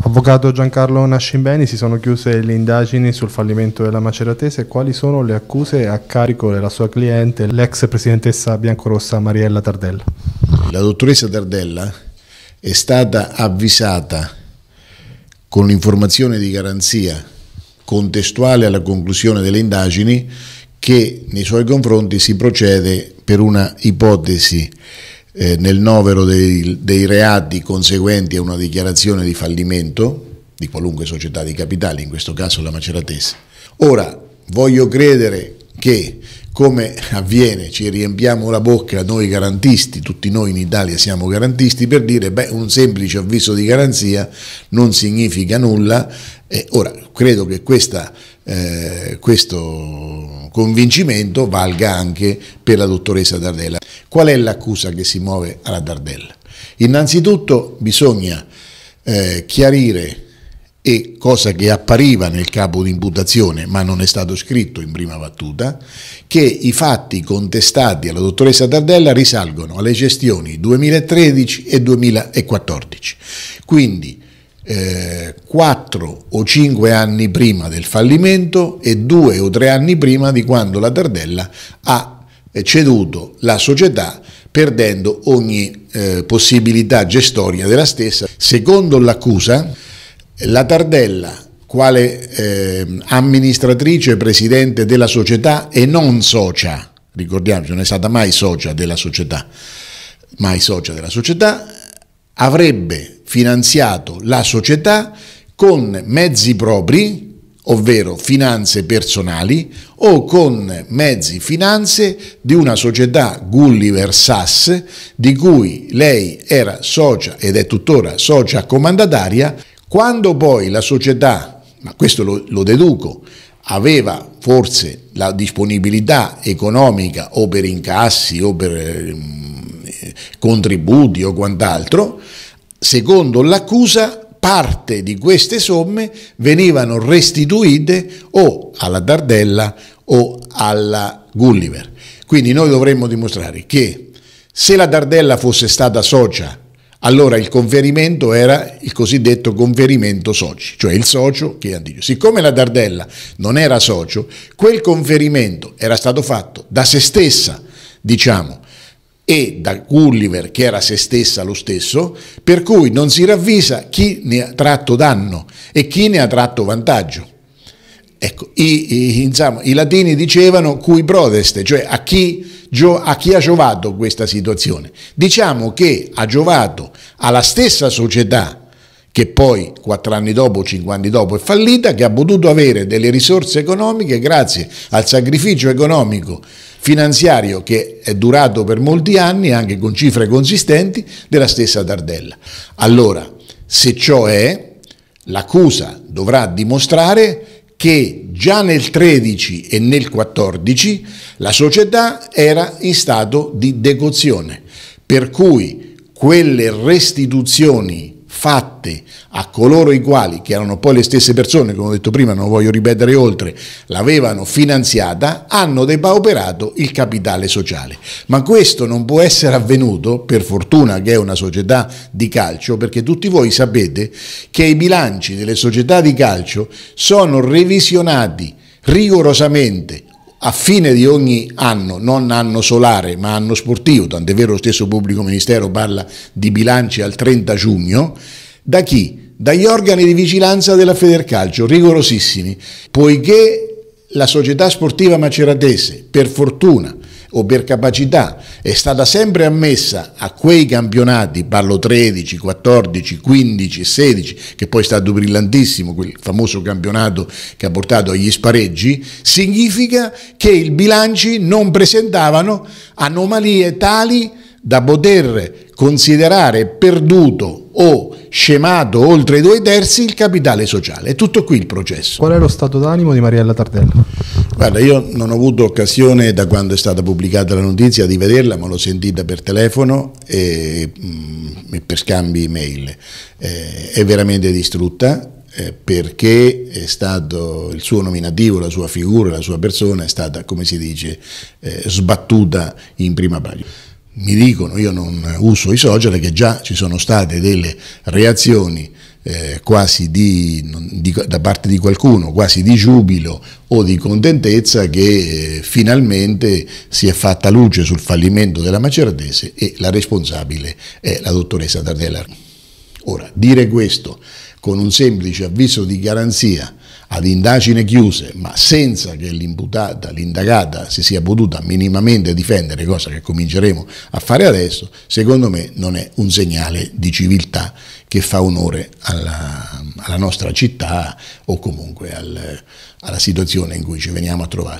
Avvocato Giancarlo Nascimbeni, si sono chiuse le indagini sul fallimento della Maceratese. Quali sono le accuse a carico della sua cliente, l'ex presidentessa biancorossa Mariella Tardella? La dottoressa Tardella è stata avvisata con l'informazione di garanzia contestuale alla conclusione delle indagini che nei suoi confronti si procede per una ipotesi eh, nel novero dei, dei reati conseguenti a una dichiarazione di fallimento di qualunque società di capitali, in questo caso la maceratese. Ora, voglio credere che come avviene, ci riempiamo la bocca noi garantisti, tutti noi in Italia siamo garantisti, per dire beh un semplice avviso di garanzia non significa nulla. E ora, credo che questa, eh, questo convincimento valga anche per la dottoressa Dardella. Qual è l'accusa che si muove alla Dardella? Innanzitutto bisogna eh, chiarire e cosa che appariva nel capo di imputazione, ma non è stato scritto in prima battuta, che i fatti contestati alla dottoressa Tardella risalgono alle gestioni 2013 e 2014. Quindi eh, 4 o 5 anni prima del fallimento e 2 o 3 anni prima di quando la Tardella ha ceduto la società perdendo ogni eh, possibilità gestoria della stessa. Secondo l'accusa, la Tardella, quale eh, amministratrice e presidente della società e non socia, ricordiamoci, non è stata mai socia della società, mai socia della società, avrebbe finanziato la società con mezzi propri, ovvero finanze personali, o con mezzi finanze di una società Gulliver Sass di cui lei era socia ed è tuttora socia comandataria quando poi la società, ma questo lo, lo deduco, aveva forse la disponibilità economica o per incassi o per eh, contributi o quant'altro, secondo l'accusa parte di queste somme venivano restituite o alla Dardella o alla Gulliver. Quindi noi dovremmo dimostrare che se la Dardella fosse stata socia allora il conferimento era il cosiddetto conferimento soci, cioè il socio che ha addio. Siccome la Dardella non era socio, quel conferimento era stato fatto da se stessa, diciamo, e da Gulliver che era se stessa lo stesso, per cui non si ravvisa chi ne ha tratto danno e chi ne ha tratto vantaggio. Ecco, i, i, insomma, diciamo, i latini dicevano cui prodeste, cioè a chi, gio, a chi ha giovato questa situazione. Diciamo che ha giovato alla stessa società che poi quattro anni dopo, cinque anni dopo è fallita, che ha potuto avere delle risorse economiche grazie al sacrificio economico finanziario che è durato per molti anni, anche con cifre consistenti, della stessa Tardella. Allora, se ciò è, l'accusa dovrà dimostrare che già nel 13 e nel 14 la società era in stato di decozione, per cui quelle restituzioni fatte a coloro i quali, che erano poi le stesse persone, come ho detto prima, non voglio ripetere oltre, l'avevano finanziata, hanno depauperato il capitale sociale. Ma questo non può essere avvenuto, per fortuna che è una società di calcio, perché tutti voi sapete che i bilanci delle società di calcio sono revisionati rigorosamente a fine di ogni anno, non anno solare ma anno sportivo, tant'è vero lo stesso pubblico ministero parla di bilanci al 30 giugno, da chi? Dagli organi di vigilanza della Federcalcio, rigorosissimi, poiché la società sportiva maceratese, per fortuna, o per capacità è stata sempre ammessa a quei campionati, parlo 13, 14, 15, 16, che poi è stato brillantissimo, quel famoso campionato che ha portato agli spareggi, significa che i bilanci non presentavano anomalie tali da poter considerare perduto o scemato oltre i due terzi il capitale sociale. È tutto qui il processo. Qual è lo stato d'animo di Mariella Tardella? Guarda, io non ho avuto occasione da quando è stata pubblicata la notizia di vederla, ma l'ho sentita per telefono e, mh, mm, per scambi mail. Eh, è veramente distrutta, eh, perché stato, il suo nominativo, la sua figura, la sua persona è stata, come si dice, eh, sbattuta in prima pagina mi dicono, io non uso i social, che già ci sono state delle reazioni eh, quasi di, di, da parte di qualcuno, quasi di giubilo o di contentezza che eh, finalmente si è fatta luce sul fallimento della Maceratese e la responsabile è la dottoressa Tardella. Ora, dire questo con un semplice avviso di garanzia ad indagine chiuse, ma senza che l'imputata, l'indagata si sia potuta minimamente difendere, cosa che cominceremo a fare adesso, secondo me non è un segnale di civiltà che fa onore alla, alla nostra città o comunque al, alla situazione in cui ci veniamo a trovare.